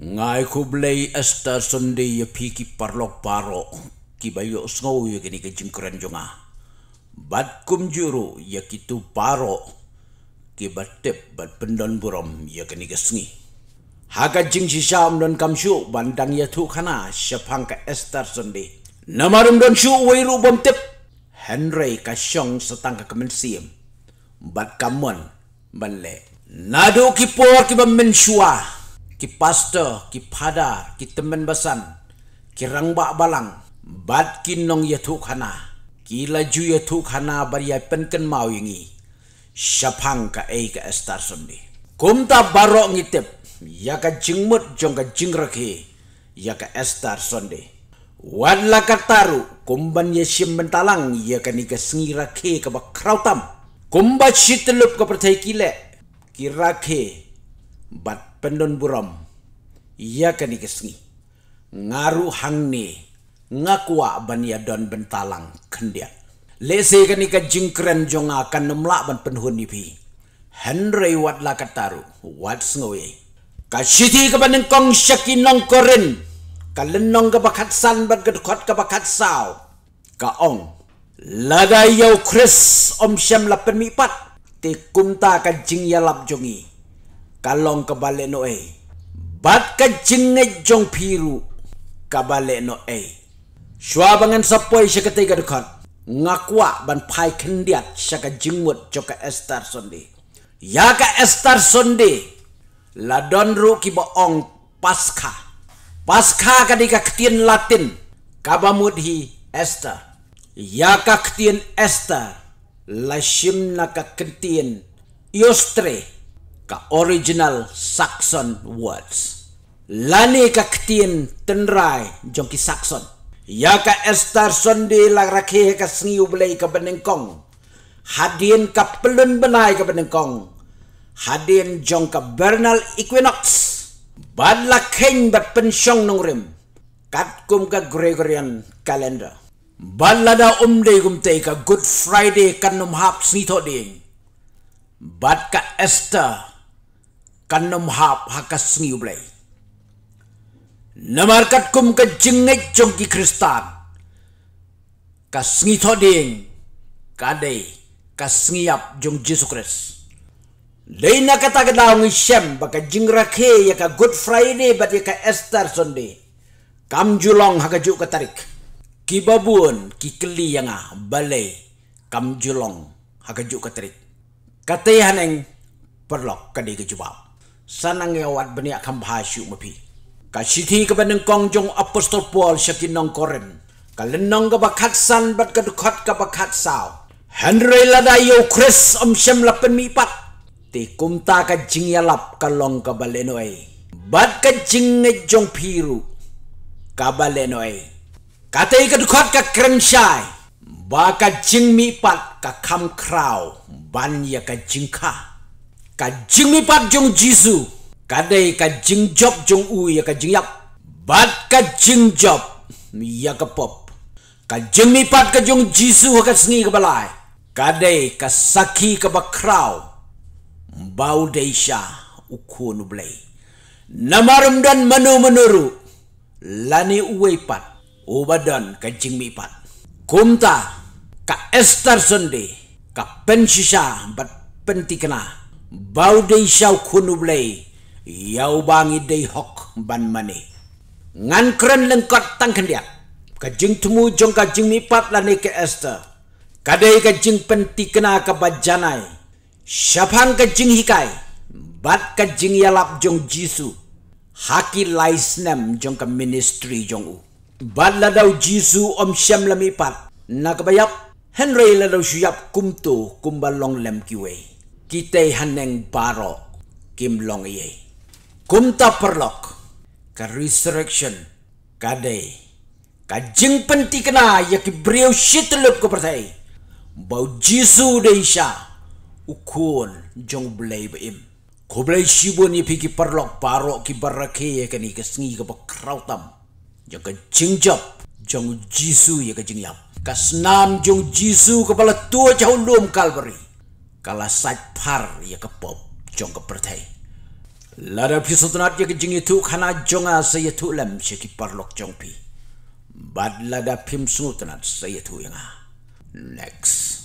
Ngai ku blei sundi sonde ye piki parlok paro ki bayo sngau ye kini kencing keranjonga. Bat kum juru ye kitu paro ki batep bat pendon buram ye kini kesngi. Haga jing si syam dan kamsu bandang ye tu kana syapang ka Esther sundi. Namarum dan syu wairu bom tep Henry ka syong setang ka kemensiem. Bat kamon banle. Nadu ki por ki bam men ki pastor, ki pada, ki teman besan, ki rangbak balang, bat ki nong ya tu kana, ki laju ya tu kana bar ya penken mau ingi, syapang ka ei ka estar sendi. Kumta barok ngitip, ya ka jingmut jong ka jingrekhi, ya ka estar sendi. Wan la kataru, kumban ya sim mentalang, ya ka ni ka sengira ke ka bakrautam. Kumbat si ka pertai kilek, ki rakhe, bat pendon buram ia kani kesengi ngaru hang ni ngakua ban ya don bentalang kendia lese kani ka jingkren jonga kan nemla ban penhun ni pi henry wat la kataru wat sngoi ka siti ka ban kong syaki nong korin ka lenong ka bakat san ban ka kot ka bakat sao ka ong lada yo chris om syam lapen mi pat te kumta ka jing ya lap jongi kalong kabale no ay. Eh. Bat ka jingit jong piru kabale no ay. Eh. Shwa bangan sapoy eh siya katika dukot. Ngakwa ban pay kendiat siya ka jingwot jo estar sondi. Ya ka estar sondi. Ladon ru ki baong pasca Paska ka di ka ketien latin. Kabamud hi Esther. Ya ka ketien Esther. Lashim na ka ketien Yostre ka original Saxon words. Lani ka ktin tenrai jongki Saxon. Ya ka estar sondi la rakhe ka sngiu blei ka benengkong. Hadien ka pelun benai ka benengkong. Hadien jong ka Bernal Equinox. Bad la keng ba pensyong nung Kat kum ka Gregorian calendar. Balada la umde kum te ka Good Friday kanum hap sngi thot Bad ka Esther kanam hap hakas sengi ublay. Namarkat kum ke jengit ki kristan. Ka sengi toding. Ka day. Ka sengi yap jong jesu kris. Lain kata kita daung isyem. Baka jeng rakhe ya ka good friday. Bat ya ka Easter Sunday. Kam julong haka juk katarik. Kibabun kikeli yang ah balai. Kam julong haka juk katarik. Katayahan yang perlok kadi kejubah. สนังเอวัดเบเนียคัมภาชิวมพีกาชิทีกับเป็นองจงอัปสตอลปอลชักินองกอรินกาเลนองกับบคัดสันบัดกระดุคัดกับบคัดสาวเฮนรีลาไดโอคริสอมเชมลับเป็นมีปัดตีกุมตากาจิงยาลับกาลองกับเลนอยบัดกาจิงเงจงพีรุกับเลนอยกาเตยกระดุคัดกับครันชัยบากจิงมีปัดกับคำคราวบันยากาจิงค่า kajing mipat jong jisu, kadai kajing job jong u ya kajing yap bat kajing job ya ke pop kajing mipat ke jong jisu ya ke sengi ke balai kadai kasaki ke bakrau bau deisha ukun ublei namarum dan menu menuru lani uwe pat, ubadan kajing mipat kumta ka ester sendi ka pensisha bat pentikna bau dei sau kunu blei yau bangi dei hok ban mane ngan kren lengkot tang kendia ka jing tumu jong ka jing mipat la ne ke esta ka dei ka jing penti kena ka bajanai shaphang ka jing hikai bat ka jing yalap jong jisu haki laisnem jong ka ministry jong u bat la dau jisu om sham la mipat nak bayap henry la dau shyap kumto kumbalong lem kiwei kita haneng baro kim long iye. Kumta perlok ka resurrection kade? ka jing penti kena ya ki brio shit lup ko pertai bau jisu de isha ukun jong blai ba im ko blai shibun ya piki perlok baro ki barake ya kani ka sengi ka pa krautam ya ka jing jop jong jisu ya ka jing yap ka senam jong jisu ka pala tua jauh lum kalbari kala sat par ya ke pop jong ke pertai lada pisot nat ya ke jing itu kana jong a se itu lem se ki parlok jong pi bad lada pim sut nat se itu yang next